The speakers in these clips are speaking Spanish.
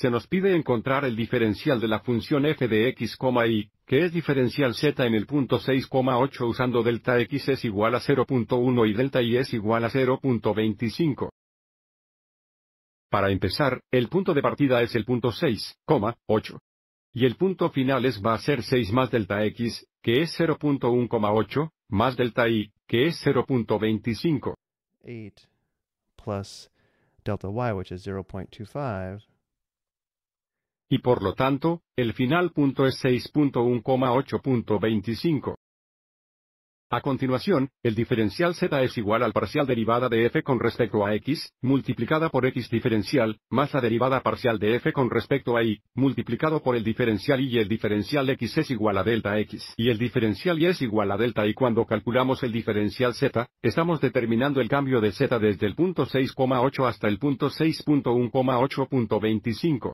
se nos pide encontrar el diferencial de la función f de x, y, que es diferencial z en el punto 6,8 usando delta x es igual a 0.1 y delta y es igual a 0.25. Para empezar, el punto de partida es el punto 6,8. Y el punto final es va a ser 6 más delta x, que es 0.1,8, más delta y, que es 0.25. 0.25. Y por lo tanto, el final punto es 6.1,8.25. A continuación, el diferencial z es igual al parcial derivada de f con respecto a x, multiplicada por x diferencial, más la derivada parcial de f con respecto a y, multiplicado por el diferencial y, y el diferencial x es igual a delta x y el diferencial y es igual a delta y cuando calculamos el diferencial z, estamos determinando el cambio de z desde el punto 6,8 hasta el punto 6.1,8.25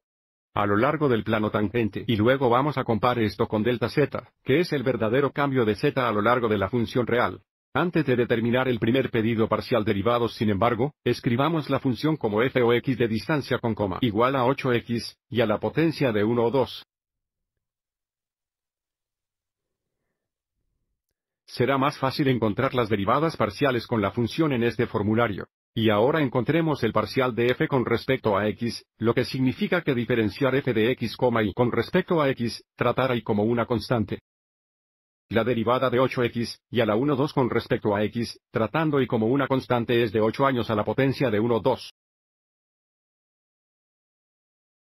a lo largo del plano tangente y luego vamos a comparar esto con delta z, que es el verdadero cambio de z a lo largo de la función real. Antes de determinar el primer pedido parcial derivado, sin embargo, escribamos la función como f o x de distancia con coma igual a 8x, y a la potencia de 1 o 2. Será más fácil encontrar las derivadas parciales con la función en este formulario. Y ahora encontremos el parcial de f con respecto a x, lo que significa que diferenciar f de x, y con respecto a x, tratar y como una constante. La derivada de 8x, y a la 1 2 con respecto a x, tratando y como una constante es de 8 años a la potencia de 1 2.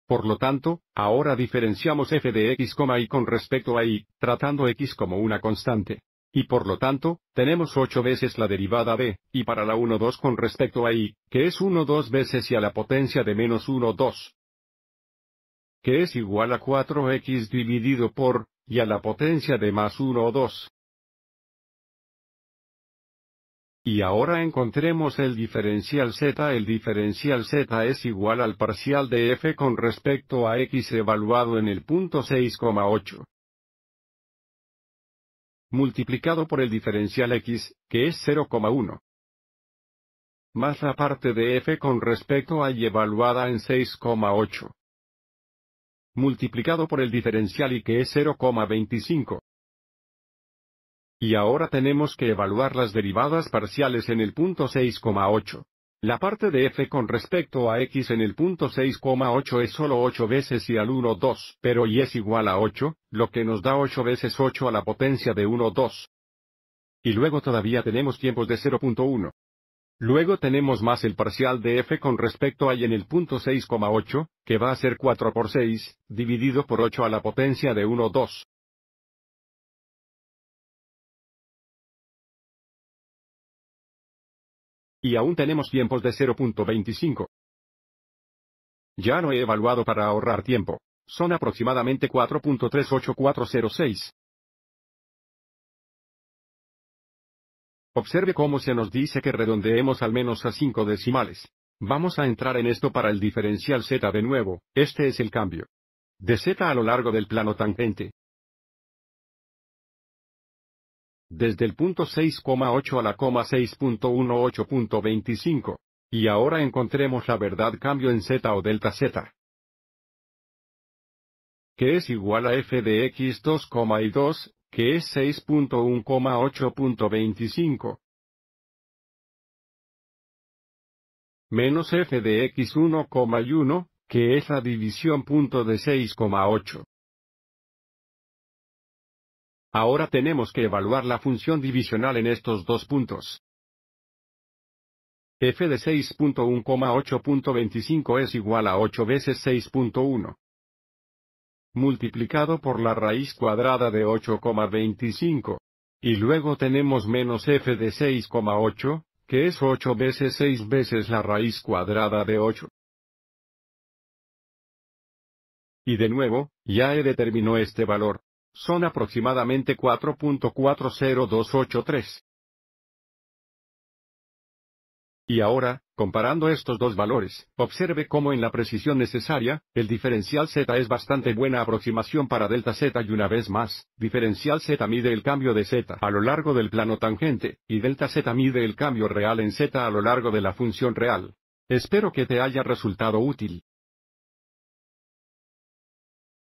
Por lo tanto, ahora diferenciamos f de x, y con respecto a y, tratando x como una constante y por lo tanto, tenemos 8 veces la derivada de, y para la 1-2 con respecto a y, que es 1-2 veces y a la potencia de menos 1-2, que es igual a 4x dividido por, y a la potencia de más 1-2. Y ahora encontremos el diferencial z. El diferencial z es igual al parcial de f con respecto a x evaluado en el punto 6,8 multiplicado por el diferencial x, que es 0,1. Más la parte de f con respecto a y evaluada en 6,8. Multiplicado por el diferencial y que es 0,25. Y ahora tenemos que evaluar las derivadas parciales en el punto 6,8. La parte de f con respecto a x en el punto 6,8 es solo 8 veces y al 1 2, pero y es igual a 8, lo que nos da 8 veces 8 a la potencia de 1 2. Y luego todavía tenemos tiempos de 0.1. Luego tenemos más el parcial de f con respecto a y en el punto 6,8, que va a ser 4 por 6, dividido por 8 a la potencia de 1 2. Y aún tenemos tiempos de 0.25. Ya no he evaluado para ahorrar tiempo. Son aproximadamente 4.38406. Observe cómo se nos dice que redondeemos al menos a 5 decimales. Vamos a entrar en esto para el diferencial z de nuevo, este es el cambio. De z a lo largo del plano tangente, desde el punto 6,8 a la coma 6.18.25. Y ahora encontremos la verdad cambio en z o delta z. Que es igual a f de x 2,2, que es 6.1,8.25. Menos f de x 1,1, que es la división punto de 6,8. Ahora tenemos que evaluar la función divisional en estos dos puntos. f de 6.1,8.25 es igual a 8 veces 6.1. Multiplicado por la raíz cuadrada de 8,25. Y luego tenemos menos f de 6,8, que es 8 veces 6 veces la raíz cuadrada de 8. Y de nuevo, ya he determinado este valor son aproximadamente 4.40283. Y ahora, comparando estos dos valores, observe cómo en la precisión necesaria, el diferencial z es bastante buena aproximación para delta z y una vez más, diferencial z mide el cambio de z a lo largo del plano tangente, y delta z mide el cambio real en z a lo largo de la función real. Espero que te haya resultado útil.